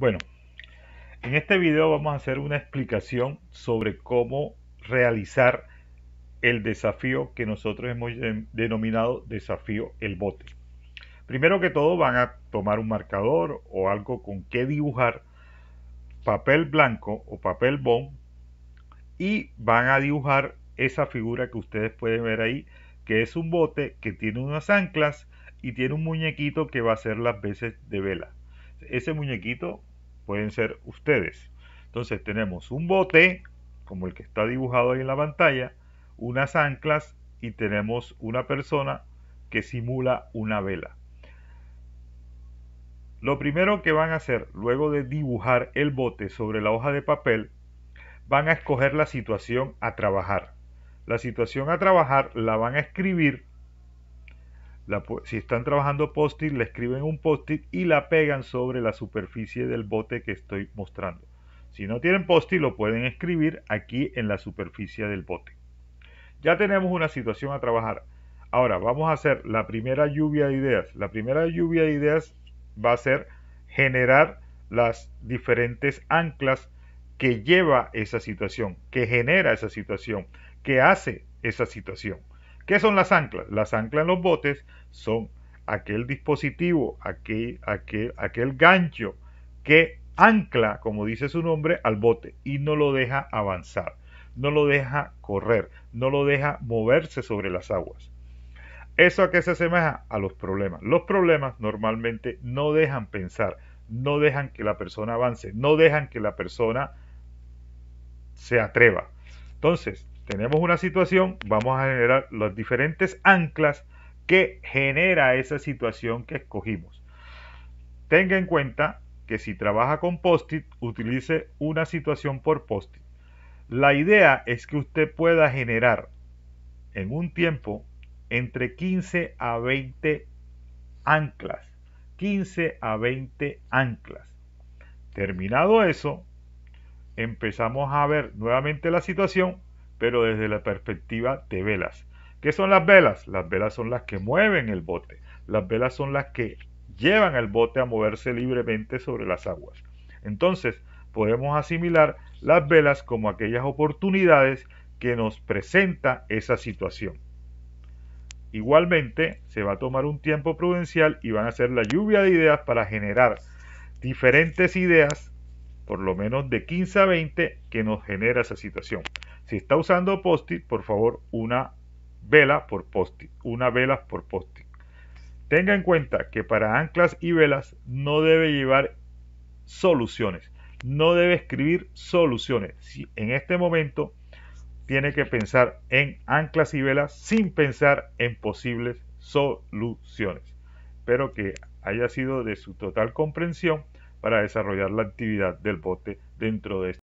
Bueno, en este video vamos a hacer una explicación sobre cómo realizar el desafío que nosotros hemos denominado desafío el bote. Primero que todo van a tomar un marcador o algo con que dibujar papel blanco o papel bond y van a dibujar esa figura que ustedes pueden ver ahí que es un bote que tiene unas anclas y tiene un muñequito que va a ser las veces de vela. Ese muñequito pueden ser ustedes. Entonces tenemos un bote, como el que está dibujado ahí en la pantalla, unas anclas y tenemos una persona que simula una vela. Lo primero que van a hacer luego de dibujar el bote sobre la hoja de papel, van a escoger la situación a trabajar. La situación a trabajar la van a escribir si están trabajando post-it, le escriben un post-it y la pegan sobre la superficie del bote que estoy mostrando. Si no tienen post-it, lo pueden escribir aquí en la superficie del bote. Ya tenemos una situación a trabajar. Ahora vamos a hacer la primera lluvia de ideas. La primera lluvia de ideas va a ser generar las diferentes anclas que lleva esa situación, que genera esa situación, que hace esa situación. ¿Qué son las anclas? Las anclas en los botes son aquel dispositivo, aquel, aquel, aquel gancho que ancla, como dice su nombre, al bote y no lo deja avanzar, no lo deja correr, no lo deja moverse sobre las aguas. ¿Eso a qué se asemeja? A los problemas. Los problemas normalmente no dejan pensar, no dejan que la persona avance, no dejan que la persona se atreva. Entonces, tenemos una situación, vamos a generar los diferentes anclas que genera esa situación que escogimos. Tenga en cuenta que si trabaja con post-it, utilice una situación por post-it. La idea es que usted pueda generar en un tiempo entre 15 a 20 anclas. 15 a 20 anclas. Terminado eso, empezamos a ver nuevamente la situación pero desde la perspectiva de velas. ¿Qué son las velas? Las velas son las que mueven el bote. Las velas son las que llevan el bote a moverse libremente sobre las aguas. Entonces, podemos asimilar las velas como aquellas oportunidades que nos presenta esa situación. Igualmente, se va a tomar un tiempo prudencial y van a ser la lluvia de ideas para generar diferentes ideas, por lo menos de 15 a 20, que nos genera esa situación. Si está usando post-it, por favor, una vela por post-it. Una vela por post-it. Tenga en cuenta que para anclas y velas no debe llevar soluciones. No debe escribir soluciones. Si en este momento tiene que pensar en anclas y velas sin pensar en posibles soluciones. Espero que haya sido de su total comprensión para desarrollar la actividad del bote dentro de este.